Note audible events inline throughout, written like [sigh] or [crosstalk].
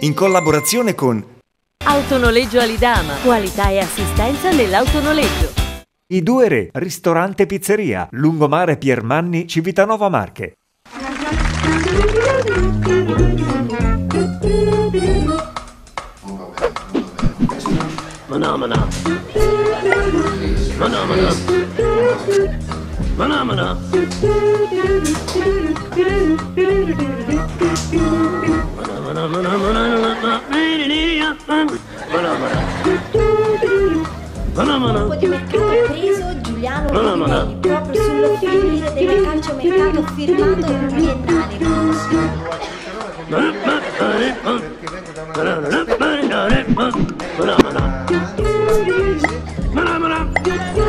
in collaborazione con Autonoleggio Alidama, qualità e assistenza nell'autonoleggio. I due re, ristorante e pizzeria, lungomare Piermanni, Civitanova Marche. Ma no, ma no. Ma no, ma no. Manamana. Poteva essere preso Giuliano Rovinelli proprio sullo finire del calciomercato firmato biennale. Phenomena.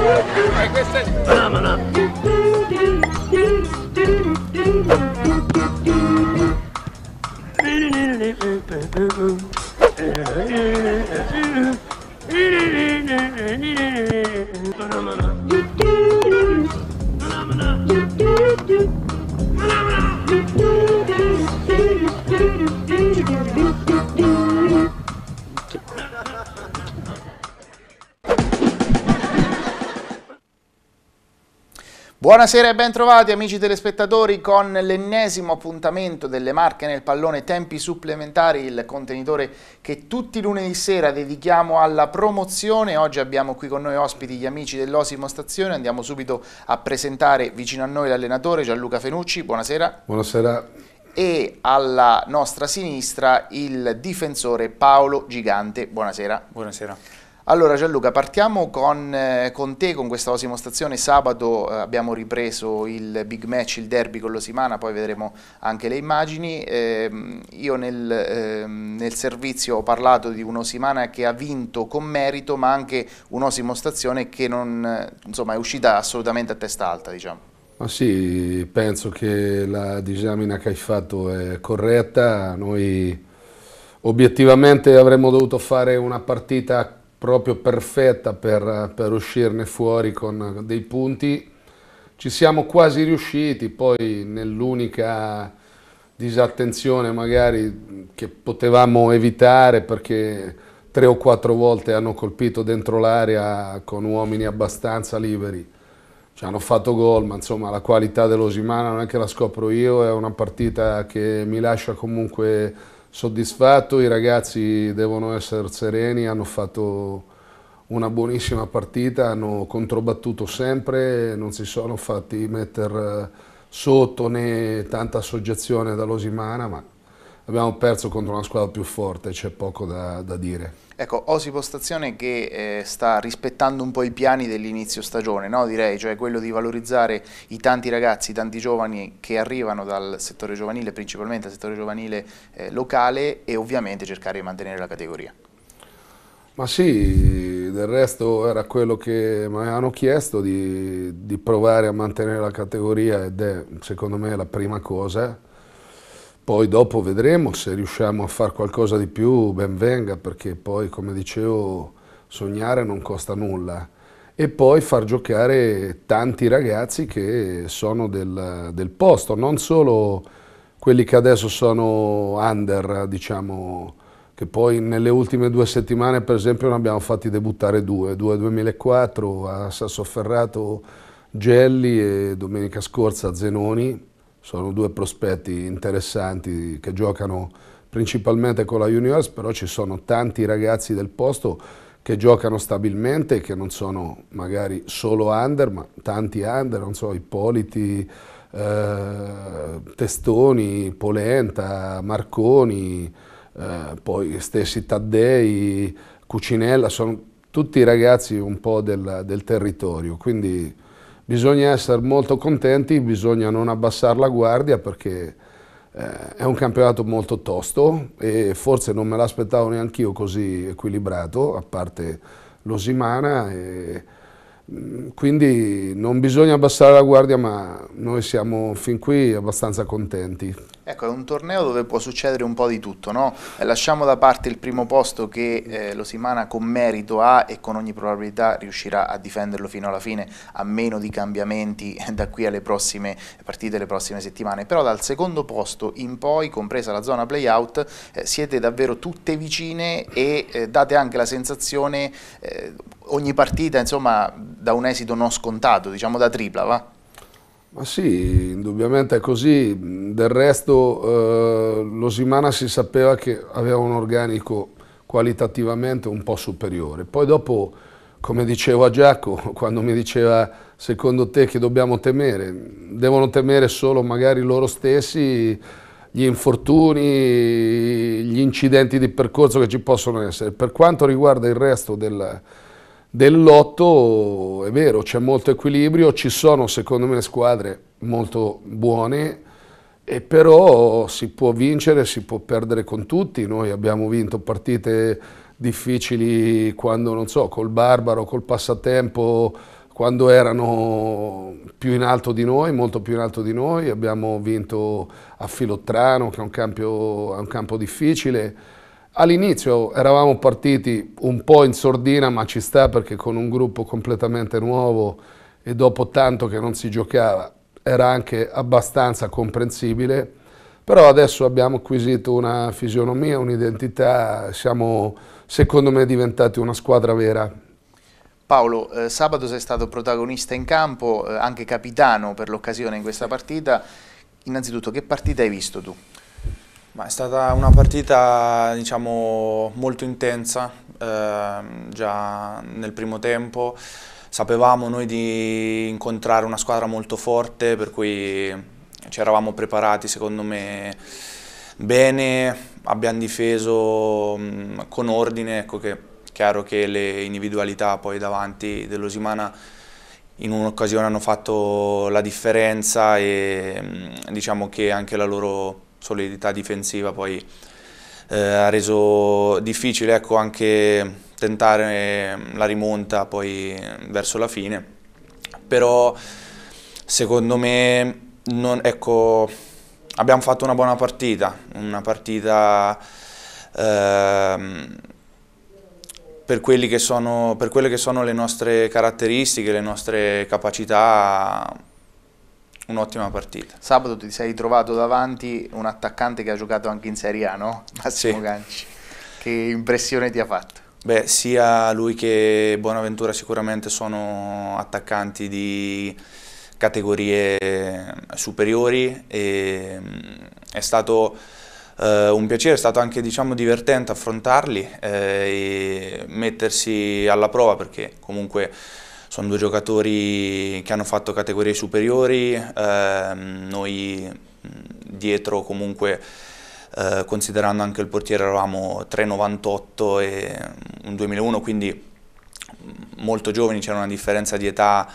Buonasera e bentrovati amici telespettatori con l'ennesimo appuntamento delle marche nel pallone Tempi Supplementari, il contenitore che tutti lunedì sera dedichiamo alla promozione. Oggi abbiamo qui con noi ospiti gli amici dell'Osimo Stazione, andiamo subito a presentare vicino a noi l'allenatore Gianluca Fenucci, buonasera. Buonasera. E alla nostra sinistra il difensore Paolo Gigante, buonasera. Buonasera. Allora Gianluca, partiamo con, eh, con te, con questa Osimo Stazione. Sabato eh, abbiamo ripreso il big match, il derby con l'Osimana, poi vedremo anche le immagini. Eh, io nel, ehm, nel, servizio ho parlato di un'Osimana che ha vinto con merito, ma anche un'osimostazione che non, insomma, è uscita assolutamente a testa alta. Diciamo. Ma sì, penso che la disamina che hai fatto è corretta. Noi obiettivamente avremmo dovuto fare una partita proprio perfetta per, per uscirne fuori con dei punti. Ci siamo quasi riusciti, poi nell'unica disattenzione magari che potevamo evitare perché tre o quattro volte hanno colpito dentro l'area con uomini abbastanza liberi. Ci hanno fatto gol, ma insomma la qualità dell'Osimana non è che la scopro io, è una partita che mi lascia comunque soddisfatto, i ragazzi devono essere sereni, hanno fatto una buonissima partita, hanno controbattuto sempre, non si sono fatti mettere sotto né tanta soggezione dall'Osimana, ma abbiamo perso contro una squadra più forte, c'è poco da, da, dire. Ecco, Osipo Stazione che eh, sta rispettando un po' i piani dell'inizio stagione, no? direi, cioè quello di valorizzare i tanti ragazzi, i tanti giovani che arrivano dal settore giovanile, principalmente dal settore giovanile eh, locale e ovviamente cercare di mantenere la categoria. Ma sì, del resto era quello che mi avevano chiesto di, di provare a mantenere la categoria ed è secondo me la prima cosa poi dopo vedremo se riusciamo a fare qualcosa di più, ben venga, perché poi, come dicevo, sognare non costa nulla. E poi far giocare tanti ragazzi che sono del, del posto, non solo quelli che adesso sono under, diciamo, che poi nelle ultime due settimane, per esempio, ne abbiamo fatti debuttare due, due 2004 a Sassoferrato Gelli e domenica scorsa Zenoni sono due prospetti interessanti che giocano principalmente con la Juniors, però ci sono tanti ragazzi del posto che giocano stabilmente e che non sono magari solo under, ma tanti under, non so, Ippoliti, eh, Testoni, Polenta, Marconi, eh, poi stessi Taddei, Cucinella, sono tutti ragazzi un po' del, del territorio, quindi bisogna essere molto contenti, bisogna non abbassare la guardia perché eh, è un campionato molto tosto e forse non me l'aspettavo neanche io così equilibrato, a parte l'Osimana. Mm, quindi non bisogna abbassare la guardia, ma noi siamo fin qui abbastanza contenti. Ecco, è un torneo dove può succedere un po' di tutto, no? Eh, lasciamo da parte il primo posto che eh, lo Simana con merito ha e con ogni probabilità riuscirà a difenderlo fino alla fine, a meno di cambiamenti [laughs] da qui alle prossime partite, le prossime settimane. Però dal secondo posto in poi, compresa la zona playout, eh, siete davvero tutte vicine e eh, date anche la sensazione, eh, ogni partita, insomma, da un esito non scontato, diciamo da tripla, va? Ma sì, indubbiamente è così. Del resto eh, l'Osimana si sapeva che aveva un organico qualitativamente un po' superiore. Poi dopo, come dicevo a Giacomo, [laughs] quando mi diceva secondo te che dobbiamo temere, devono temere solo magari loro stessi gli infortuni, gli incidenti di percorso che ci possono essere. Per quanto riguarda il resto della del lotto è vero, c'è molto equilibrio, ci sono secondo me squadre molto buone, e però si può vincere, si può perdere con tutti. Noi abbiamo vinto partite difficili quando, non so, col Barbaro, col Passatempo, quando erano più in alto di noi, molto più in alto di noi. Abbiamo vinto a Filottrano, che è un, campio, è un campo difficile All'inizio eravamo partiti un po' in sordina, ma ci sta perché con un gruppo completamente nuovo e dopo tanto che non si giocava era anche abbastanza comprensibile, però adesso abbiamo acquisito una fisionomia, un'identità, siamo secondo me diventati una squadra vera. Paolo, eh, sabato sei stato protagonista in campo, eh, anche capitano per l'occasione in questa partita. Innanzitutto, che partita hai visto tu? Ma è stata una partita diciamo, molto intensa, eh, già nel primo tempo sapevamo noi di incontrare una squadra molto forte per cui ci eravamo preparati secondo me bene, abbiamo difeso con ordine, ecco che chiaro che le individualità poi davanti dell'Osimana in un'occasione hanno fatto la differenza e diciamo che anche la loro solidità difensiva poi eh, ha reso difficile ecco, anche tentare ehm, la rimonta poi ehm, verso la fine, però secondo me non, ecco, abbiamo fatto una buona partita, una partita ehm, per, che sono, per quelle che sono le nostre caratteristiche, le nostre capacità un'ottima partita. Sabato ti sei trovato davanti un attaccante che ha giocato anche in Serie A, no? Massimo sì. Ganci. Che impressione ti ha fatto? Beh, sia lui che Buonaventura sicuramente sono attaccanti di categorie eh, superiori e mm, è stato eh, un piacere, è stato anche diciamo, divertente affrontarli eh, e mettersi alla prova perché comunque sono due giocatori che hanno fatto categorie superiori, eh, noi dietro comunque eh, considerando anche il portiere eravamo 3,98 e un 2001 quindi molto giovani, c'era una differenza di età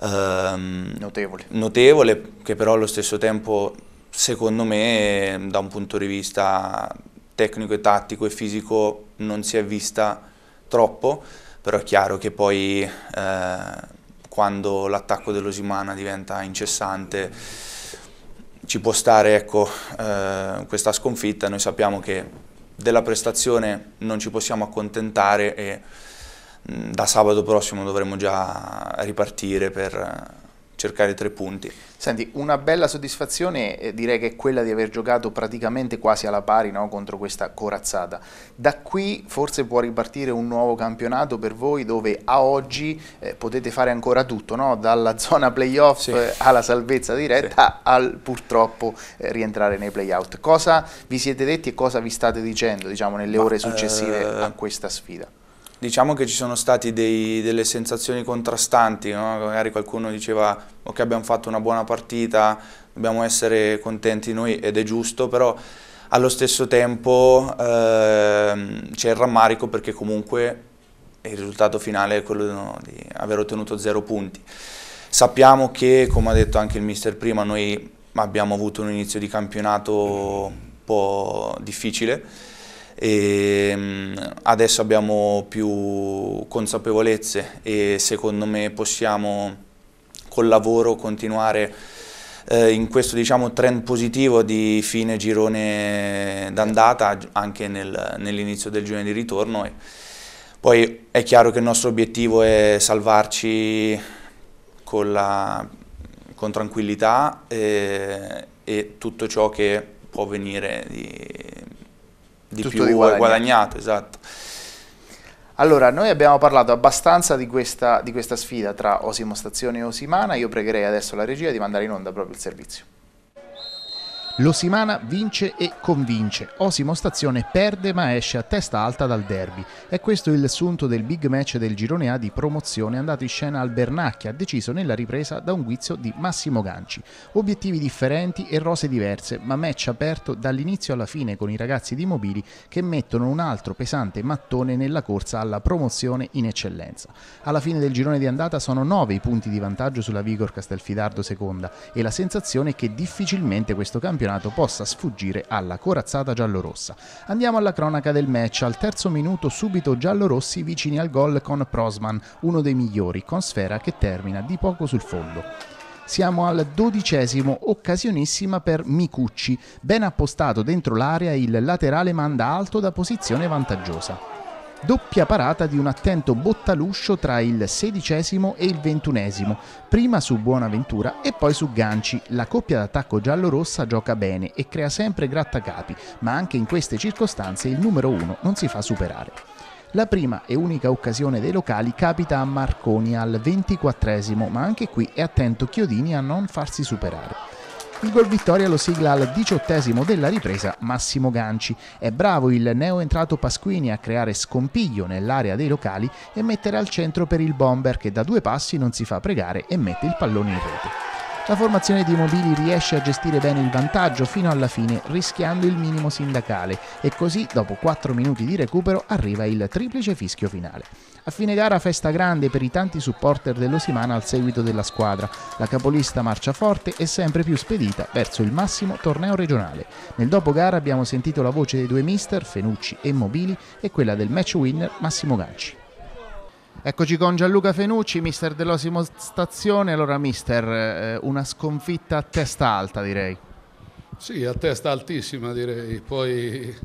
ehm, notevole. notevole che però allo stesso tempo secondo me da un punto di vista tecnico e tattico e fisico non si è vista troppo però è chiaro che poi eh, quando l'attacco dell'Osimana diventa incessante ci può stare ecco, eh, questa sconfitta, noi sappiamo che della prestazione non ci possiamo accontentare e mh, mm, da sabato prossimo dovremo già ripartire per cercare tre punti. Senti, una bella soddisfazione eh, direi che è quella di aver giocato praticamente quasi alla pari no, contro questa corazzata. Da qui forse può ripartire un nuovo campionato per voi dove a oggi eh, potete fare ancora tutto, no? dalla [laughs] zona playoff sì. eh, alla salvezza diretta sì. al purtroppo eh, rientrare nei playout. Cosa vi siete detti e cosa vi state dicendo diciamo, nelle Ma, ore successive a eh, questa sfida? Diciamo che ci sono state delle sensazioni contrastanti, no? magari qualcuno diceva ok abbiamo fatto una buona partita, dobbiamo essere contenti noi ed è giusto, però allo stesso tempo ehm, c'è il rammarico perché comunque il risultato finale è quello di aver ottenuto zero punti. Sappiamo che, come ha detto anche il mister prima, noi abbiamo avuto un inizio di campionato un po' difficile, e ehm, adesso abbiamo più consapevolezze e secondo me possiamo col lavoro continuare eh, in questo diciamo, trend positivo di fine girone d'andata anche nel, nell'inizio del girone di ritorno. E poi è chiaro che il nostro obiettivo è salvarci con, la, con tranquillità e, eh, e tutto ciò che può venire di, di più di guadagnato. guadagnato, esatto. Allora, noi abbiamo parlato abbastanza di questa, di questa sfida tra Osimo Stazione e Osimana, io pregherei adesso la regia di mandare in onda proprio il servizio. Losimana vince e convince, Osimo Stazione perde ma esce a testa alta dal derby. È questo il sunto del big match del girone A di promozione andato in scena al Bernacchia, deciso nella ripresa da un guizio di Massimo Ganci. Obiettivi differenti e rose diverse, ma match aperto dall'inizio alla fine con i ragazzi di Mobili che mettono un altro pesante mattone nella corsa alla promozione in eccellenza. Alla fine del girone di andata sono 9 i punti di vantaggio sulla Vigor Castelfidardo II e la sensazione è che difficilmente questo campionato campionato possa sfuggire alla corazzata giallorossa. Andiamo alla cronaca del match. Al terzo minuto subito giallorossi vicini al gol con Prosman, uno dei migliori, con sfera che termina di poco sul fondo. Siamo al dodicesimo, occasionissima per Micucci. Ben appostato dentro l'area, il laterale manda alto da posizione vantaggiosa doppia parata di un attento bottaluscio tra il sedicesimo e il ventunesimo, prima su Buonaventura e poi su Ganci. La coppia d'attacco giallorossa gioca bene e crea sempre grattacapi, ma anche in queste circostanze il numero uno non si fa superare. La prima e unica occasione dei locali capita a Marconi al ventiquattresimo, ma anche qui è attento Chiodini a non farsi superare. Il gol vittoria lo sigla al diciottesimo della ripresa Massimo Ganci. È bravo il neo entrato Pasquini a creare scompiglio nell'area dei locali e mettere al centro per il bomber che da due passi non si fa pregare e mette il pallone in rete la formazione di Mobili riesce a gestire bene il vantaggio fino alla fine, rischiando il minimo sindacale, e così dopo 4 minuti di recupero arriva il triplice fischio finale. A fine gara festa grande per i tanti supporter dell'Osimana al seguito della squadra. La capolista marcia forte e sempre più spedita verso il massimo torneo regionale. Nel dopogara abbiamo sentito la voce dei due mister, Fenucci e Mobili, e quella del match winner Massimo Ganci. Eccoci con Gianluca Fenucci, mister dell'Osimo Stazione. Allora, mister, eh, una sconfitta a testa alta, direi. Sì, a testa altissima, direi. Poi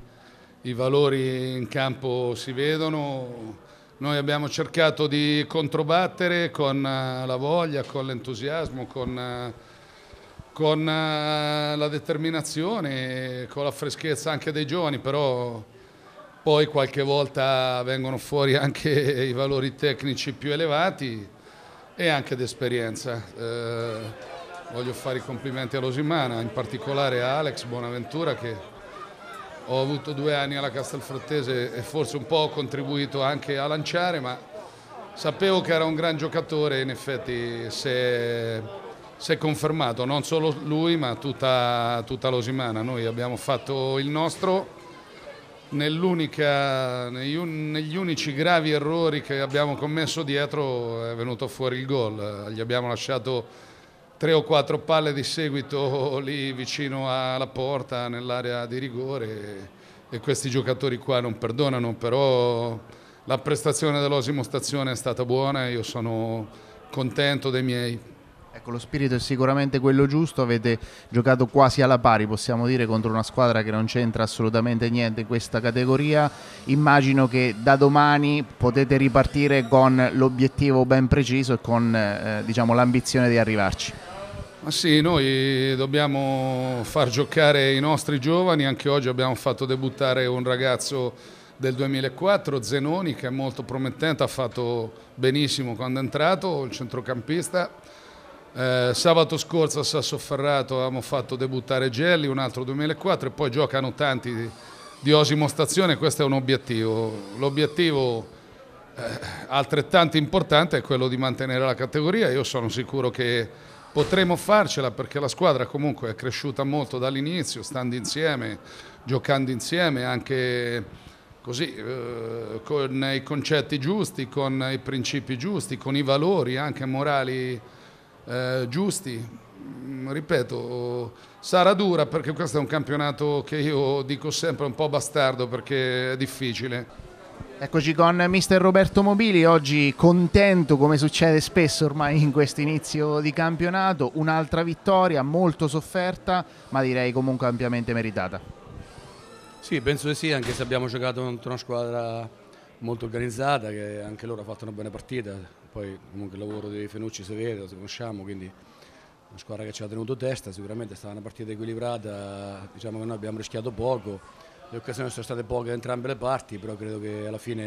i valori in campo si vedono. Noi abbiamo cercato di controbattere con eh, la voglia, con l'entusiasmo, con, eh, con la determinazione, con la freschezza anche dei giovani, però poi qualche volta vengono fuori anche i valori tecnici più elevati e anche d'esperienza. Eh, voglio fare i complimenti a Rosimana, in particolare a Alex Bonaventura che ho avuto due anni alla Castelfrottese e forse un po' ho contribuito anche a lanciare, ma sapevo che era un gran giocatore e in effetti si è, si è confermato, non solo lui ma tutta, tutta l'Osimana. Noi abbiamo fatto il nostro Nell'unica, negli unici gravi errori che abbiamo commesso dietro è venuto fuori il gol, gli abbiamo lasciato tre o quattro palle di seguito lì vicino alla porta nell'area di rigore e questi giocatori qua non perdonano, però la prestazione dell'Osimo Stazione è stata buona io sono contento dei miei. Ecco, lo spirito è sicuramente quello giusto, avete giocato quasi alla pari, possiamo dire, contro una squadra che non c'entra assolutamente niente in questa categoria. Immagino che da domani potete ripartire con l'obiettivo ben preciso e con eh, diciamo, l'ambizione di arrivarci. Ma sì, noi dobbiamo far giocare i nostri giovani, anche oggi abbiamo fatto debuttare un ragazzo del 2004, Zenoni, che è molto promettente, ha fatto benissimo quando è entrato, il centrocampista eh, sabato scorso a Sassoferrato avevamo fatto debuttare Gelli, un altro 2004 e poi giocano tanti di, di Stazione, questo è un obiettivo. L'obiettivo eh, altrettanto importante è quello di mantenere la categoria, io sono sicuro che potremo farcela perché la squadra comunque è cresciuta molto dall'inizio, stando insieme, giocando insieme, anche così, eh, con i concetti giusti, con i principi giusti, con i valori anche morali eh, giusti. Mm, ripeto, sarà dura perché questo è un campionato che io dico sempre un po' bastardo perché è difficile. Eccoci con mister Roberto Mobili, oggi contento come succede spesso ormai in questo inizio di campionato, un'altra vittoria molto sofferta ma direi comunque ampiamente meritata. Sì, penso di sì, anche se abbiamo giocato contro una squadra molto organizzata che anche loro ha fatto una buona partita, poi comunque il lavoro dei Fenucci si vede, lo conosciamo, quindi una squadra che ci ha tenuto testa, sicuramente è stata una partita equilibrata, diciamo che noi abbiamo rischiato poco, le occasioni sono state poche da entrambe le parti, però credo che alla fine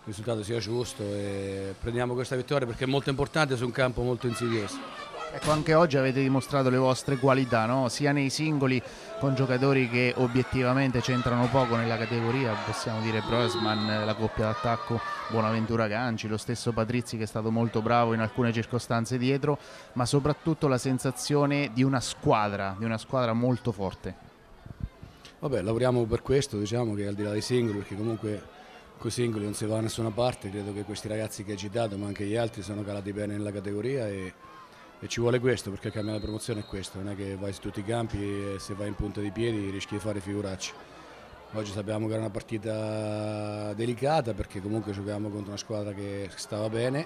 il risultato sia giusto e prendiamo questa vittoria perché è molto importante su un campo molto insidioso. Ecco, anche oggi avete dimostrato le vostre qualità, no? sia nei singoli con giocatori che obiettivamente c'entrano poco nella categoria, possiamo dire Brosman, la coppia d'attacco Buonaventura Ganci, lo stesso Patrizzi che è stato molto bravo in alcune circostanze dietro, ma soprattutto la sensazione di una squadra, di una squadra molto forte. Vabbè, lavoriamo per questo, diciamo che al di là dei singoli, perché comunque con singoli non si va da nessuna parte, credo che questi ragazzi che hai citato, ma anche gli altri, sono calati bene nella categoria e e ci vuole questo perché cambiare campionato promozione è questo, non è che vai su tutti i campi e se vai in punta di piedi rischi di fare figuracce. Oggi sappiamo che era una partita delicata perché comunque giochiamo contro una squadra che stava bene,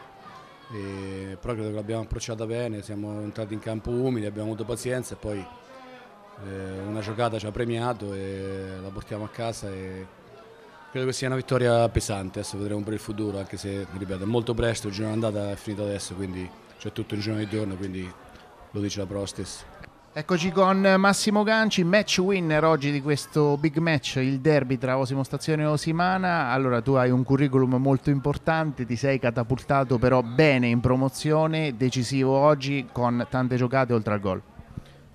e, però credo che l'abbiamo approcciata bene, siamo entrati in campo umili, abbiamo avuto pazienza e poi eh, una giocata ci ha premiato e la portiamo a casa e credo che sia una vittoria pesante, adesso vedremo per il futuro anche se ripeto è molto presto, il giorno andata è finito adesso quindi c'è tutto il giorno di giorno, quindi lo dice la prova stessa. Eccoci con Massimo Ganci, match winner oggi di questo big match, il derby tra Osimo Stazione e Osimana. Allora tu hai un curriculum molto importante, ti sei catapultato però bene in promozione, decisivo oggi con tante giocate oltre al gol.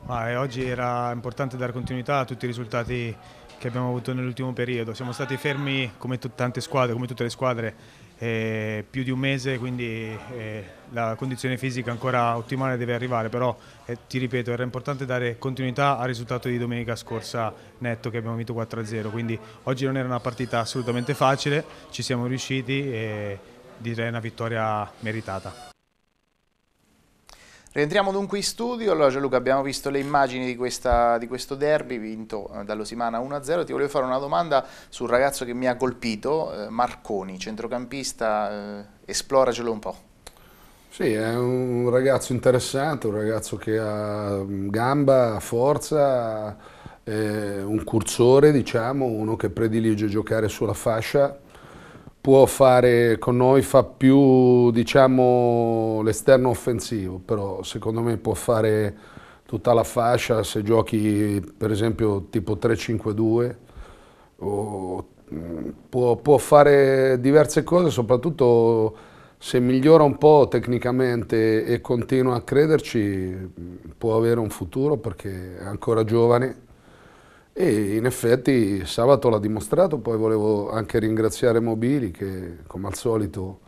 Ma eh, oggi era importante dare continuità a tutti i risultati che abbiamo avuto nell'ultimo periodo. Siamo stati fermi come tante squadre, come tutte le squadre, eh, più di un mese, quindi eh, la condizione fisica ancora ottimale deve arrivare, però eh, ti ripeto era importante dare continuità al risultato di domenica scorsa netto che abbiamo vinto 4-0, quindi oggi non era una partita assolutamente facile, ci siamo riusciti e direi una vittoria meritata. Rientriamo dunque in studio, allora Gianluca abbiamo visto le immagini di, questa, di questo derby vinto eh, dall'Osimana 1-0, ti volevo fare una domanda sul ragazzo che mi ha colpito, eh, Marconi, centrocampista, eh, esploracelo un po'. Sì, è un ragazzo interessante, un ragazzo che ha mm, gamba, forza, è un cursore, diciamo, uno che predilige giocare sulla fascia può fare con noi fa più diciamo l'esterno offensivo però secondo me può fare tutta la fascia se giochi per esempio tipo 3-5-2 mm, può, può, fare diverse cose soprattutto se migliora un po' tecnicamente e continua a crederci può avere un futuro perché è ancora giovane e in effetti sabato l'ha dimostrato, poi volevo anche ringraziare Mobili che come al solito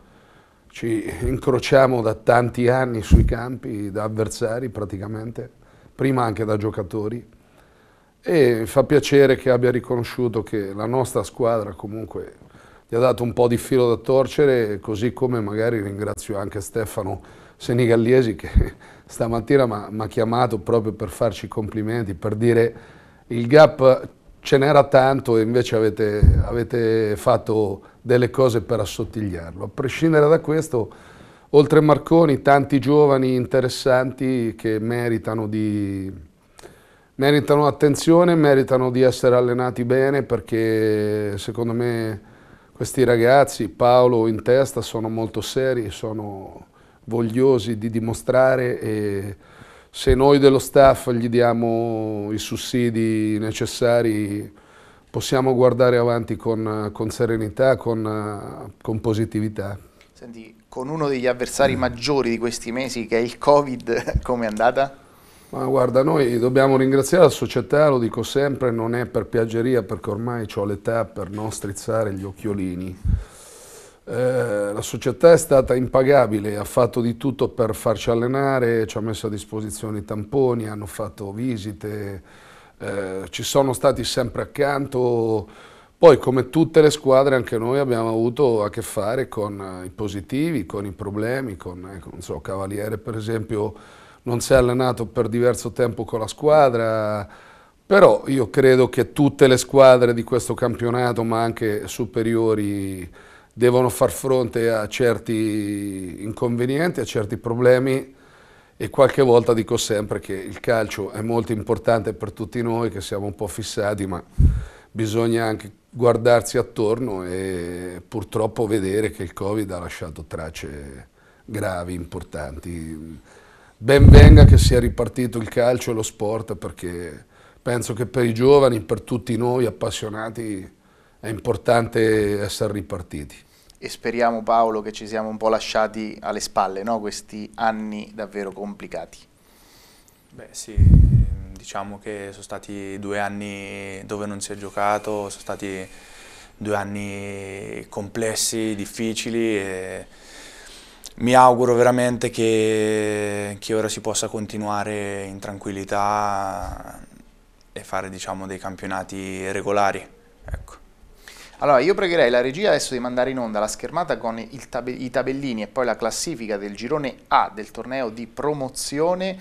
ci incrociamo da tanti anni sui campi, da avversari praticamente, prima anche da giocatori e fa piacere che abbia riconosciuto che la nostra squadra comunque gli ha dato un po' di filo da torcere, così come magari ringrazio anche Stefano Senigalliesi che [laughs] stamattina mi ha chiamato proprio per farci complimenti, per dire il gap ce n'era tanto e invece avete, avete, fatto delle cose per assottigliarlo. A prescindere da questo, oltre a Marconi, tanti giovani interessanti che meritano, di, meritano attenzione, meritano di essere allenati bene perché secondo me questi ragazzi, Paolo in testa, sono molto seri, sono vogliosi di dimostrare e se noi dello staff gli diamo i sussidi necessari possiamo guardare avanti con, con serenità, con, con positività. Senti, con uno degli avversari maggiori di questi mesi che è il Covid, [laughs] come è andata? Ma guarda, noi dobbiamo ringraziare la società, eh, lo dico sempre, non è per piaggeria perché ormai ho l'età per non strizzare gli occhiolini. Eh, la società è stata impagabile, ha fatto di tutto per farci allenare, ci ha messo a disposizione i tamponi, hanno fatto visite, eh, ci sono stati sempre accanto. Poi come tutte le squadre anche noi abbiamo avuto a che fare con i positivi, con i problemi, con eh, so, Cavaliere per esempio non si è allenato per diverso tempo con la squadra, però io credo che tutte le squadre di questo campionato, ma anche superiori, devono far fronte a certi inconvenienti, a certi problemi e qualche volta dico sempre che il calcio è molto importante per tutti noi che siamo un po' fissati, ma bisogna anche guardarsi attorno e purtroppo vedere che il Covid ha lasciato tracce gravi, importanti ben venga che sia ripartito il calcio e lo sport perché penso che per i giovani, per tutti noi appassionati, è importante essere ripartiti. E speriamo Paolo che ci siamo un po' lasciati alle spalle no? questi anni davvero complicati. Beh sì, diciamo che sono stati due anni dove non si è giocato, sono stati due anni complessi, difficili. E mi auguro veramente che, che, ora si possa continuare in tranquillità e fare diciamo, dei campionati regolari. Ecco. Allora, io pregherei la regia adesso di mandare in onda la schermata con tab i tabellini e poi la classifica del girone A del torneo di promozione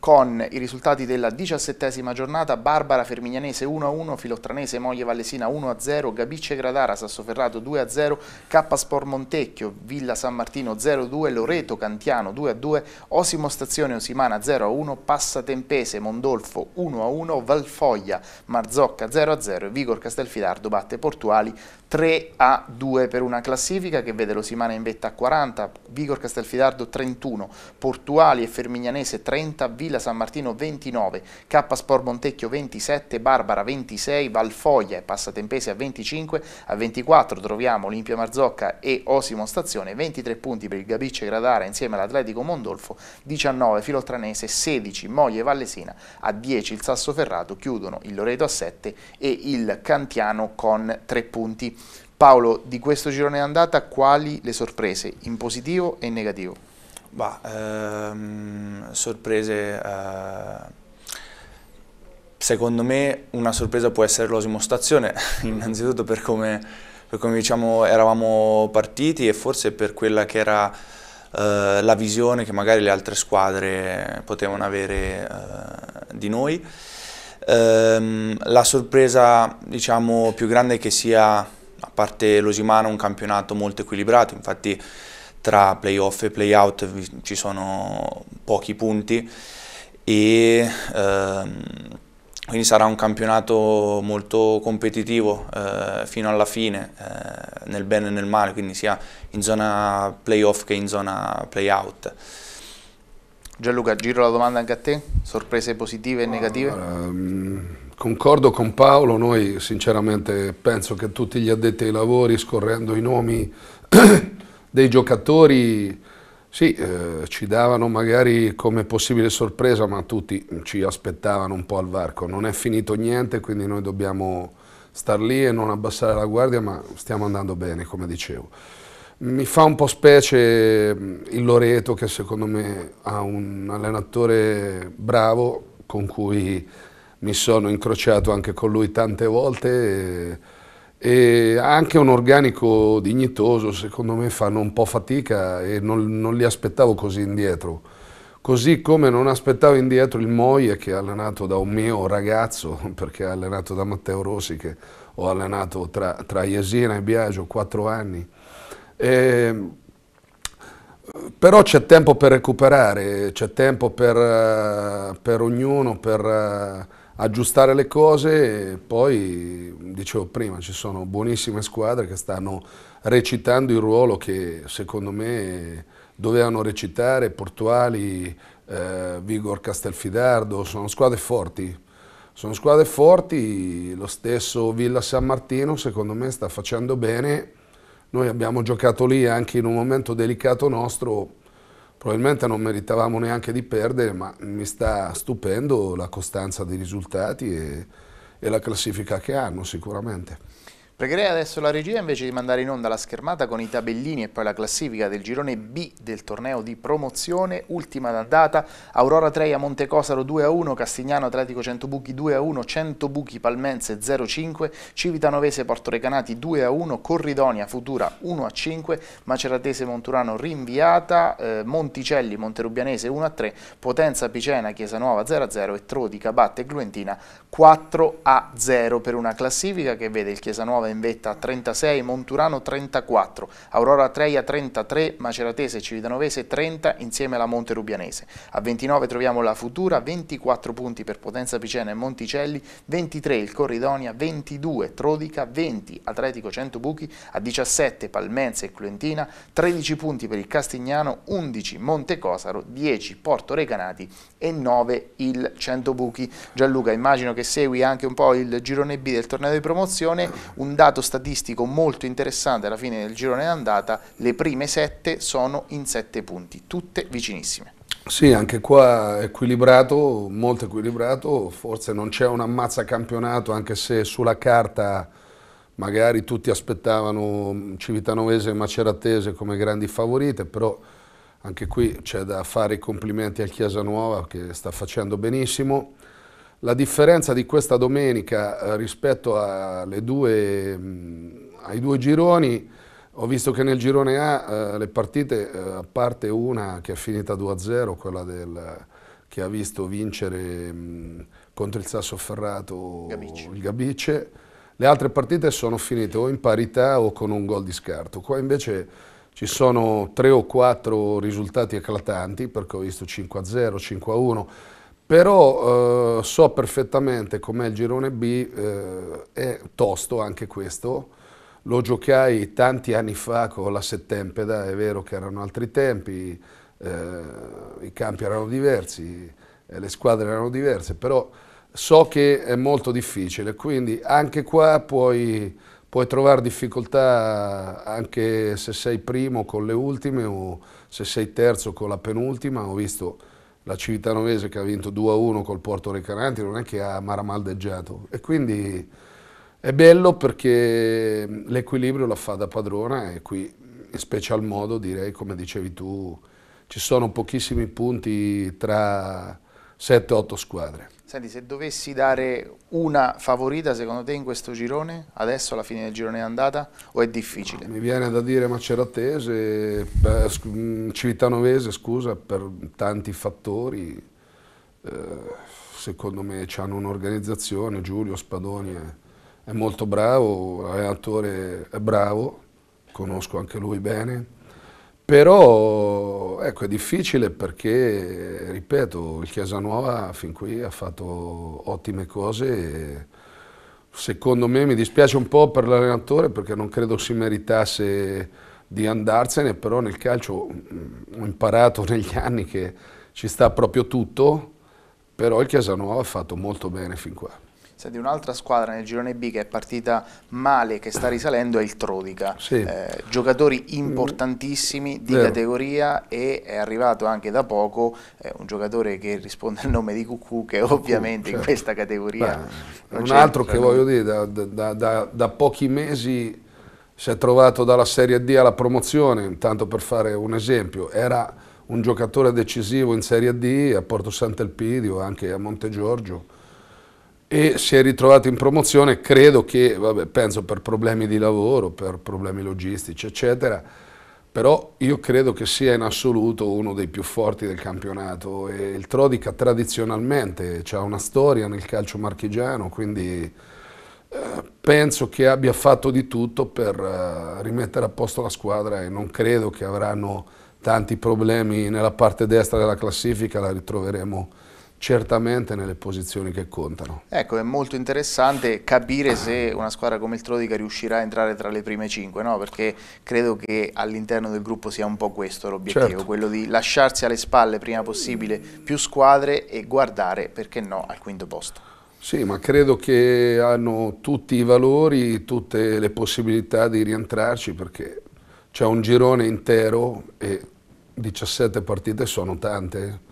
con i risultati della diciassettesima giornata Barbara Fermignanese 1-1, Filottranese Moglie Vallesina 1-0, Gabice Gradara Sassoferrato 2-0, K Sport Montecchio, Villa San Martino 0-2, Loreto Cantiano 2-2, Osimo Stazione Osimana 0-1, Passa Tempese Mondolfo 1-1, Valfoglia Marzocca 0-0 Vigor Castelfidardo batte Portuali 3-2 per una classifica che vede l'Osimana in vetta a 40, Vigor Castelfidardo 31, Portuali e Fermignanese 30, Villa L'Aquila, San Martino 29, K Sport Montecchio 27, Barbara 26, Valfoglia e Passatempese a 25, a 24 troviamo Olimpia Marzocca e Osimo Stazione, 23 punti per il Gabicce Gradara insieme all'Atletico Mondolfo, 19 Filoltranese, 16 Moglie Vallesina, a 10 il Sassoferrato, chiudono il Loreto a 7 e il Cantiano con 3 punti. Paolo, di questo girone d'andata quali le sorprese in positivo e in negativo? Bah, ehm, sorprese, eh, secondo me una sorpresa può essere l'osimo stazione, [laughs] innanzitutto per come, per come diciamo, eravamo partiti e forse per quella che era eh, la visione che magari le altre squadre potevano avere eh, di noi. Ehm, la sorpresa diciamo, più grande è che sia, a parte l'Osimana, un campionato molto equilibrato, infatti tra playoff e playout ci sono pochi punti e ehm, quindi sarà un campionato molto competitivo eh, fino alla fine, eh, nel bene e nel male, quindi sia in zona playoff che in zona playout. Gianluca, giro la domanda anche a te, sorprese positive e negative? Um, concordo con Paolo, noi sinceramente penso che tutti gli addetti ai lavori, scorrendo i nomi [clears throat] dei giocatori sì, eh, ci davano magari come possibile sorpresa, ma tutti ci aspettavano un po' al varco. Non è finito niente, quindi noi dobbiamo star lì e non abbassare la guardia, ma stiamo andando bene, come dicevo. Mi fa un po' specie mm, il Loreto, che secondo me ha un allenatore bravo, con cui mi sono incrociato anche con lui tante volte e anche un organico dignitoso secondo me fanno un po' fatica e non, non li aspettavo così indietro così come non aspettavo indietro il Moie che è allenato da un mio ragazzo [laughs] perché è allenato da Matteo Rossi che ho allenato tra, tra Iesina e Biagio quattro anni e, però c'è tempo per recuperare c'è tempo per, eh, per ognuno per eh, aggiustare le cose, poi dicevo prima ci sono buonissime squadre che stanno recitando il ruolo che secondo me dovevano recitare, Portuali, eh, Vigor Castelfidardo, sono squadre forti, sono squadre forti, lo stesso Villa San Martino secondo me sta facendo bene, noi abbiamo giocato lì anche in un momento delicato nostro, probabilmente non meritavamo neanche di perdere, ma mi sta stupendo la costanza dei risultati e, e la classifica che hanno sicuramente. Pregherei adesso la regia invece di mandare in onda la schermata con i tabellini e poi la classifica del girone B del torneo di promozione, ultima data, Aurora 3 a Montecosaro 2-1, a Castignano Atletico 100 Buchi 2-1, a 100 Buchi Palmense 0-5, a Civitanovese Porto Recanati 2-1, Corridonia Futura 1-5, a Maceratese Monturano rinviata, eh, Monticelli Monterubianese 1-3, a Potenza Picena Chiesa Nuova 0-0 a e Trodi Cabatte Gluentina 4-0 a per una classifica che vede il Chiesa Chiesanuova in vetta a 36, Monturano 34, Aurora Treia 33, Maceratese e Cividanovese 30 insieme alla Monte Rubianese. A 29 troviamo la Futura, 24 punti per Potenza Picena e Monticelli, 23 il Corridonia, 22 Trodica, 20 Atletico Centobuchi, a 17 Palmenza e Cluentina, 13 punti per il Castignano, 11 Monte Cosaro, 10 Porto Recanati e 9 il Centobuchi. Gianluca immagino che segui anche un po' il girone B del torneo di promozione, un dato statistico molto interessante alla fine del girone d'andata, le prime sette sono in sette punti, tutte vicinissime. Sì, anche qua equilibrato, molto equilibrato, forse non c'è un ammazza campionato, anche se sulla carta magari tutti aspettavano Civitanovese e Maceratese come grandi favorite, però anche qui c'è da fare i complimenti al Chiesa Nuova che sta facendo benissimo la differenza di questa domenica eh, rispetto due, mh, mm, ai due gironi, ho visto che nel girone A eh, le partite, eh, a parte una che è finita 2-0, quella del, che ha visto vincere mh, mm, contro il Sassoferrato Gabice. il Gabice, le altre partite sono finite o in parità o con un gol di scarto. Qua invece ci sono tre o quattro risultati eclatanti, perché ho visto 5-0, 5-1 però eh, so perfettamente com'è il girone B, eh, è tosto anche questo, lo giocai tanti anni fa con la Settempeda, è vero che erano altri tempi, eh, i campi erano diversi, eh, le squadre erano diverse, però so che è molto difficile, quindi anche qua puoi, puoi trovare difficoltà anche se sei primo con le ultime o se sei terzo con la penultima, ho visto la Civittanovese che ha vinto 2-1 col Porto Recaranti non è che ha maramaldeggiato e quindi è bello perché l'equilibrio la fa da padrona e qui in special modo direi come dicevi tu ci sono pochissimi punti tra 7-8 squadre. Senti, se dovessi dare una favorita secondo te in questo girone, adesso alla fine del girone è andata, o è difficile? No, mi viene da dire Maceratese, beh, sc mm, scusa, per tanti fattori. Eh, secondo me hanno un'organizzazione, Giulio Spadoni è, è molto bravo, l'allenatore è bravo, conosco anche lui bene però ecco, è difficile perché, ripeto, il Chiasanuova fin qui ha fatto ottime cose. secondo me mi dispiace un po' per l'allenatore perché non credo si meritasse di andarsene, però nel calcio mm, ho imparato [laughs] negli anni che ci sta proprio tutto, però il Chiasanuova ha fatto molto bene fin qua. Senti, cioè, un'altra squadra nel girone B che è partita male, che sta risalendo, è il Trodica. Sì. Eh, giocatori importantissimi di Vero. categoria e è arrivato anche da poco eh, un giocatore che risponde al nome di Cucù, che Cucù, ovviamente certo. in questa categoria... Beh, un altro che voglio dire, da, da, da, da pochi mesi si è trovato dalla Serie D alla promozione, intanto per fare un esempio, era un giocatore decisivo in Serie D a Porto Sant'Elpidio, anche a Monte Giorgio, e si è ritrovato in promozione, credo che, vabbè, penso per problemi di lavoro, per problemi logistici, eccetera, però io credo che sia in assoluto uno dei più forti del campionato e il Trodica tradizionalmente ha una storia nel calcio marchigiano, quindi eh, penso che abbia fatto di tutto per eh, rimettere a posto la squadra e non credo che avranno tanti problemi nella parte destra della classifica, la ritroveremo certamente nelle posizioni che contano. Ecco, è molto interessante capire se una squadra come il Trodica riuscirà a entrare tra le prime cinque, no? perché credo che all'interno del gruppo sia un po' questo l'obiettivo, certo. quello di lasciarsi alle spalle prima possibile più squadre e guardare, perché no, al quinto posto. Sì, ma credo che hanno tutti i valori, tutte le possibilità di rientrarci, perché c'è un girone intero e 17 partite sono tante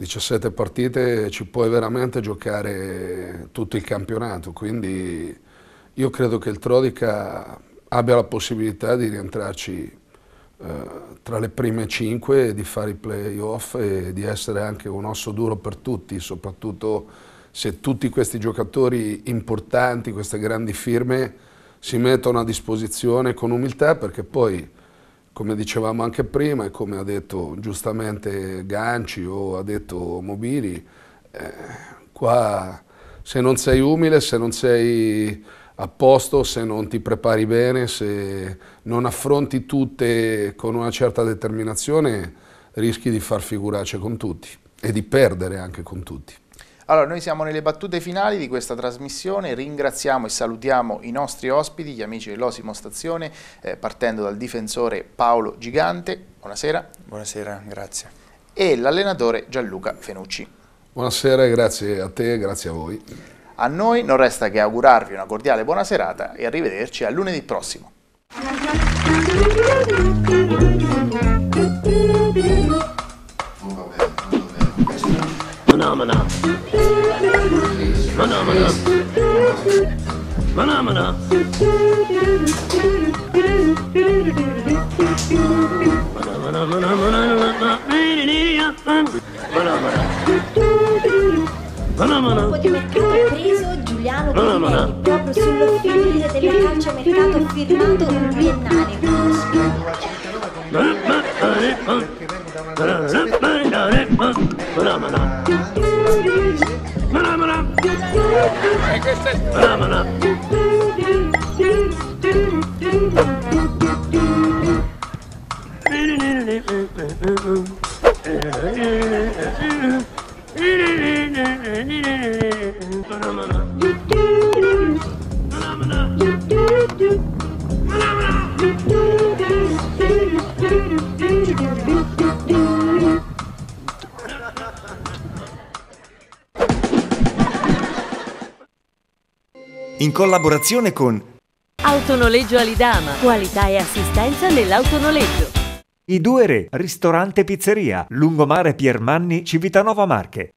17 partite ci puoi veramente giocare tutto il campionato, quindi io credo che il Trodica abbia la possibilità di rientrarci eh, tra le prime 5 di fare i playoff e di essere anche un osso duro per tutti, soprattutto se tutti questi giocatori importanti, queste grandi firme, si mettono a disposizione con umiltà perché poi come dicevamo anche prima e come ha detto giustamente Ganci o ha detto Mobili, eh, qua se non sei umile, se non sei a posto, se non ti prepari bene, se non affronti tutte con una certa determinazione, rischi di far figuracce con tutti e di perdere anche con tutti. Allora, noi siamo nelle battute finali di questa trasmissione, ringraziamo e salutiamo i nostri ospiti, gli amici dell'Osimo Stazione, eh, partendo dal difensore Paolo Gigante, buonasera. Buonasera, grazie. E l'allenatore Gianluca Fenucci. Buonasera, grazie a te, grazie a voi. A noi non resta che augurarvi una cordiale buona serata e arrivederci a lunedì prossimo. No, no, no. Manamana. Manamana. Manamana. Potete preso Giuliano Brunelli proprio sull'offerta del calciomercato firmato biennale. Perché vengo da una Merry Christmas. collaborazione con Autonoleggio Alidama, qualità e assistenza nell'autonoleggio. I due re, ristorante e pizzeria, lungomare Piermanni, Civitanova Marche.